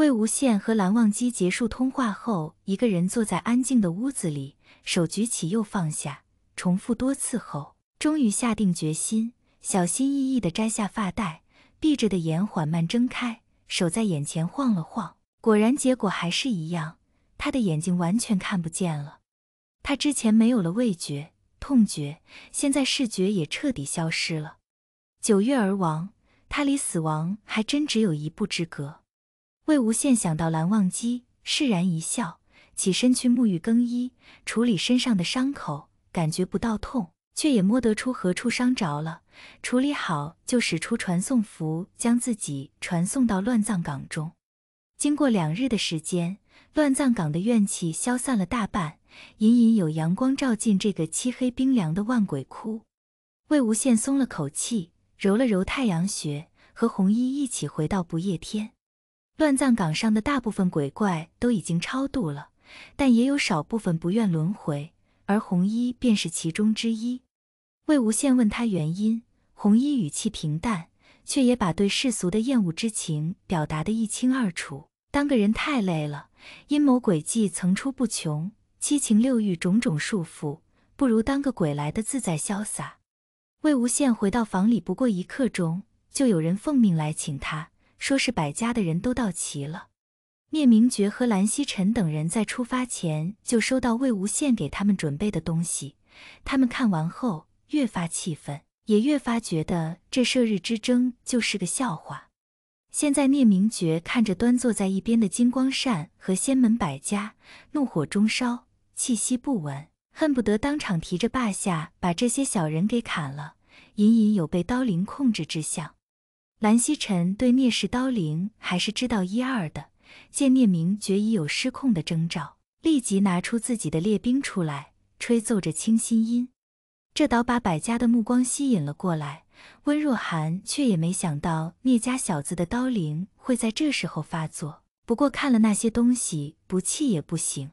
魏无羡和蓝忘机结束通话后，一个人坐在安静的屋子里，手举起又放下，重复多次后，终于下定决心，小心翼翼地摘下发带，闭着的眼缓慢睁开，手在眼前晃了晃，果然结果还是一样，他的眼睛完全看不见了。他之前没有了味觉、痛觉，现在视觉也彻底消失了。九月而亡，他离死亡还真只有一步之隔。魏无羡想到蓝忘机，释然一笑，起身去沐浴更衣，处理身上的伤口，感觉不到痛，却也摸得出何处伤着了。处理好就使出传送符，将自己传送到乱葬岗中。经过两日的时间，乱葬岗的怨气消散了大半，隐隐有阳光照进这个漆黑冰凉的万鬼窟。魏无羡松了口气，揉了揉太阳穴，和红衣一起回到不夜天。乱葬岗上的大部分鬼怪都已经超度了，但也有少部分不愿轮回，而红衣便是其中之一。魏无羡问他原因，红衣语气平淡，却也把对世俗的厌恶之情表达得一清二楚。当个人太累了，阴谋诡计层出不穷，七情六欲种种束缚，不如当个鬼来的自在潇洒。魏无羡回到房里，不过一刻钟，就有人奉命来请他。说是百家的人都到齐了，聂明觉和蓝曦臣等人在出发前就收到魏无羡给他们准备的东西，他们看完后越发气愤，也越发觉得这射日之争就是个笑话。现在聂明觉看着端坐在一边的金光善和仙门百家，怒火中烧，气息不稳，恨不得当场提着霸下把这些小人给砍了，隐隐有被刀灵控制之象。蓝曦臣对聂氏刀灵还是知道一二的，见聂明觉已有失控的征兆，立即拿出自己的猎兵出来，吹奏着清心音，这倒把百家的目光吸引了过来。温若寒却也没想到聂家小子的刀灵会在这时候发作，不过看了那些东西，不气也不行。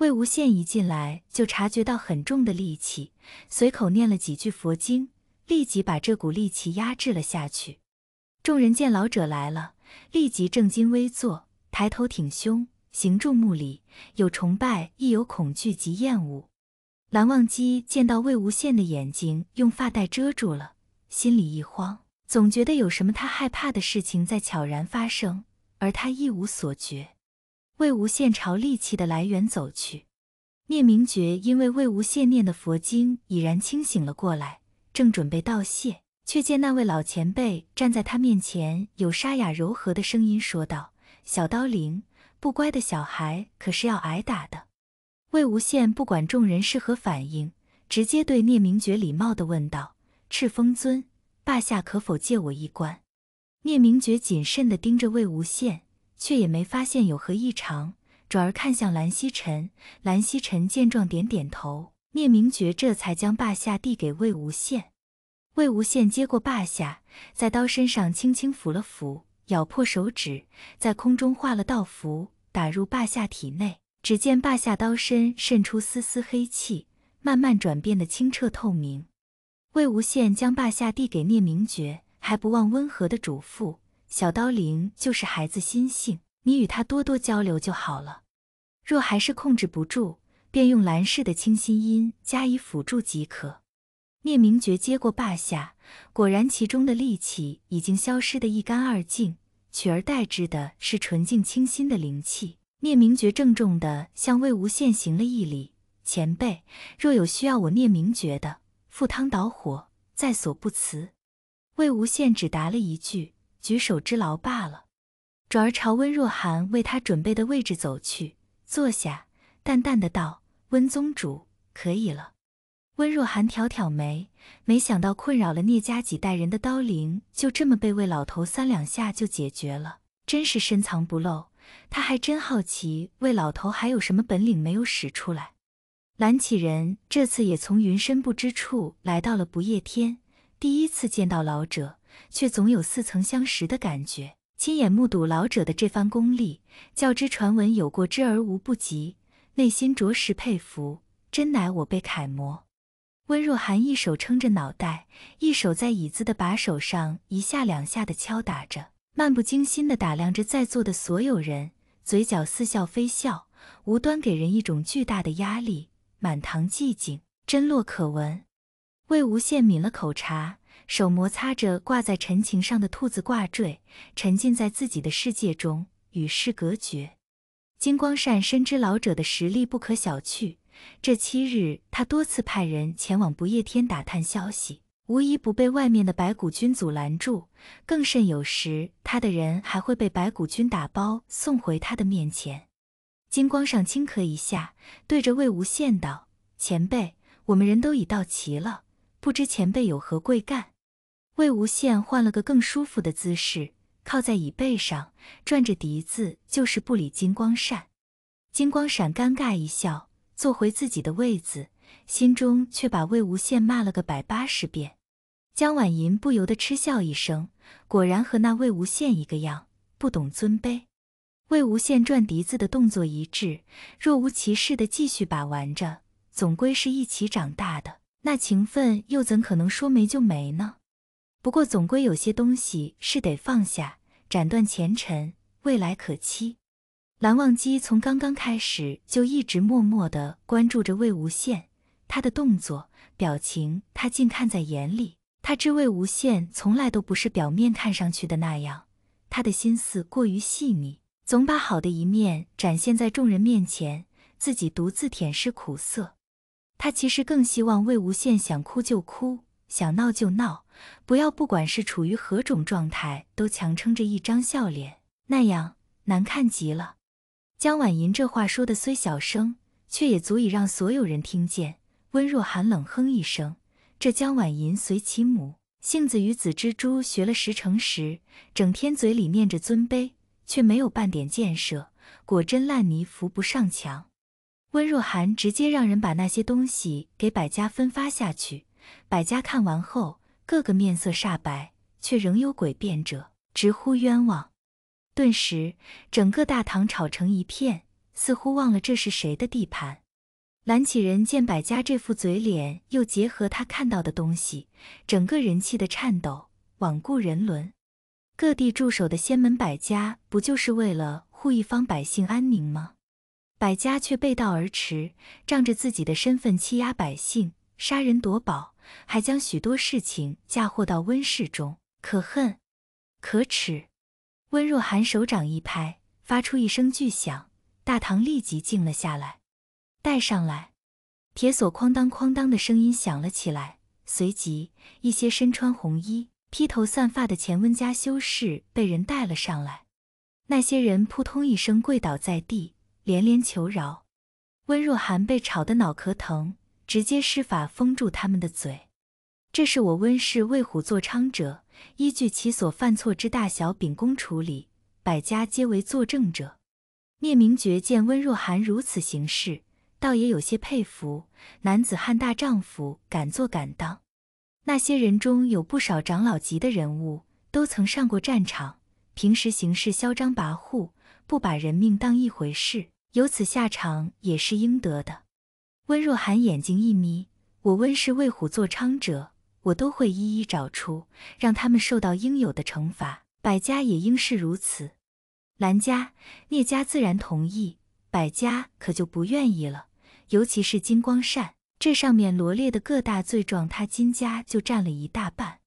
魏无羡一进来就察觉到很重的戾气，随口念了几句佛经，立即把这股戾气压制了下去。众人见老者来了，立即正襟危坐，抬头挺胸，行注目礼，有崇拜，亦有恐惧及厌恶。蓝忘机见到魏无羡的眼睛用发带遮住了，心里一慌，总觉得有什么他害怕的事情在悄然发生，而他一无所觉。魏无羡朝戾气的来源走去。聂明觉因为魏无羡念的佛经已然清醒了过来，正准备道谢。却见那位老前辈站在他面前，有沙哑柔和的声音说道：“小刀灵，不乖的小孩可是要挨打的。”魏无羡不管众人是何反应，直接对聂明觉礼貌的问道：“赤峰尊，霸下可否借我一观？”聂明觉谨慎的盯着魏无羡，却也没发现有何异常，转而看向蓝曦臣。蓝曦臣见状，点点头。聂明觉这才将霸下递给魏无羡。魏无羡接过霸下，在刀身上轻轻抚了抚，咬破手指，在空中画了道符，打入霸下体内。只见霸下刀身渗出丝丝黑气，慢慢转变的清澈透明。魏无羡将霸下递给聂明珏，还不忘温和的嘱咐：“小刀灵就是孩子心性，你与他多多交流就好了。若还是控制不住，便用蓝氏的清心音加以辅助即可。”聂明觉接过霸下，果然其中的戾气已经消失得一干二净，取而代之的是纯净清新的灵气。聂明觉郑重地向魏无羡行了一礼：“前辈，若有需要我聂明觉的，赴汤蹈火，在所不辞。”魏无羡只答了一句：“举手之劳罢了。”转而朝温若寒为他准备的位置走去，坐下，淡淡的道：“温宗主，可以了。”温若寒挑挑眉，没想到困扰了聂家几代人的刀灵就这么被魏老头三两下就解决了，真是深藏不露。他还真好奇魏老头还有什么本领没有使出来。蓝启仁这次也从云深不知处来到了不夜天，第一次见到老者，却总有似曾相识的感觉。亲眼目睹老者的这番功力，较之传闻有过之而无不及，内心着实佩服，真乃我辈楷模。温若寒一手撑着脑袋，一手在椅子的把手上一下两下的敲打着，漫不经心地打量着在座的所有人，嘴角似笑非笑，无端给人一种巨大的压力。满堂寂静，真落可闻。魏无羡抿了口茶，手摩擦着挂在陈情上的兔子挂坠，沉浸在自己的世界中，与世隔绝。金光善深知老者的实力不可小觑。这七日，他多次派人前往不夜天打探消息，无一不被外面的白骨军阻拦住。更甚，有时他的人还会被白骨军打包送回他的面前。金光上轻咳一下，对着魏无羡道：“前辈，我们人都已到齐了，不知前辈有何贵干？”魏无羡换了个更舒服的姿势，靠在椅背上，转着笛子，就是不理金光闪。金光闪尴尬一笑。坐回自己的位子，心中却把魏无羡骂了个百八十遍。江婉莹不由得嗤笑一声，果然和那魏无羡一个样，不懂尊卑。魏无羡转笛子的动作一致，若无其事地继续把玩着。总归是一起长大的，那情分又怎可能说没就没呢？不过总归有些东西是得放下，斩断前尘，未来可期。蓝忘机从刚刚开始就一直默默的关注着魏无羡，他的动作、表情，他尽看在眼里。他知魏无羡从来都不是表面看上去的那样，他的心思过于细腻，总把好的一面展现在众人面前，自己独自舔舐苦涩。他其实更希望魏无羡想哭就哭，想闹就闹，不要不管是处于何种状态，都强撑着一张笑脸，那样难看极了。江婉吟这话说的虽小声，却也足以让所有人听见。温若寒冷哼一声：“这江婉吟随其母性子与紫蜘蛛学了十成十，整天嘴里念着尊卑，却没有半点建设，果真烂泥扶不上墙。”温若寒直接让人把那些东西给百家分发下去。百家看完后，个个面色煞白，却仍有诡辩者直呼冤枉。顿时，整个大堂吵成一片，似乎忘了这是谁的地盘。蓝启仁见百家这副嘴脸，又结合他看到的东西，整个人气的颤抖，罔顾人伦。各地驻守的仙门百家，不就是为了护一方百姓安宁吗？百家却背道而驰，仗着自己的身份欺压百姓，杀人夺宝，还将许多事情嫁祸到温氏中，可恨，可耻。温若寒手掌一拍，发出一声巨响，大堂立即静了下来。带上来，铁锁哐当哐当的声音响了起来。随即，一些身穿红衣、披头散发的钱温家修士被人带了上来。那些人扑通一声跪倒在地，连连求饶。温若寒被吵得脑壳疼，直接施法封住他们的嘴。这是我温氏为虎作伥者，依据其所犯错之大小，秉公处理。百家皆为作证者。聂明觉见温若寒如此行事，倒也有些佩服。男子汉大丈夫，敢作敢当。那些人中有不少长老级的人物，都曾上过战场，平时行事嚣张跋扈，不把人命当一回事，由此下场也是应得的。温若寒眼睛一眯，我温氏为虎作伥者。我都会一一找出，让他们受到应有的惩罚。百家也应是如此。兰家、聂家自然同意，百家可就不愿意了。尤其是金光善，这上面罗列的各大罪状，他金家就占了一大半。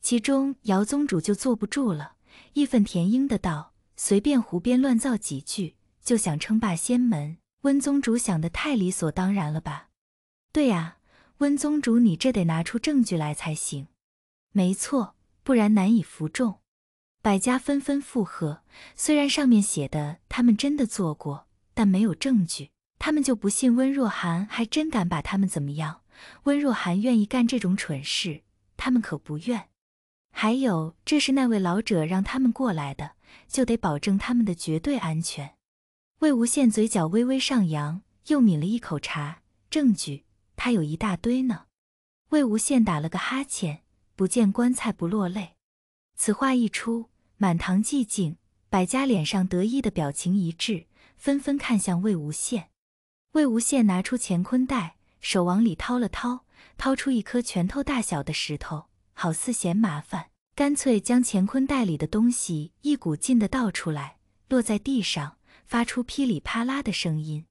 其中，姚宗主就坐不住了，义愤填膺的道：“随便胡编乱造几句，就想称霸仙门？温宗主想的太理所当然了吧？”“对呀。”温宗主，你这得拿出证据来才行。没错，不然难以服众。百家纷纷附和。虽然上面写的他们真的做过，但没有证据，他们就不信温若寒还真敢把他们怎么样。温若寒愿意干这种蠢事，他们可不愿。还有，这是那位老者让他们过来的，就得保证他们的绝对安全。魏无羡嘴角微微上扬，又抿了一口茶。证据。他有一大堆呢。魏无羡打了个哈欠，不见棺材不落泪。此话一出，满堂寂静，百家脸上得意的表情一致，纷纷看向魏无羡。魏无羡拿出乾坤袋，手往里掏了掏，掏出一颗拳头大小的石头，好似嫌麻烦，干脆将乾坤袋里的东西一股劲的倒出来，落在地上，发出噼里啪啦的声音。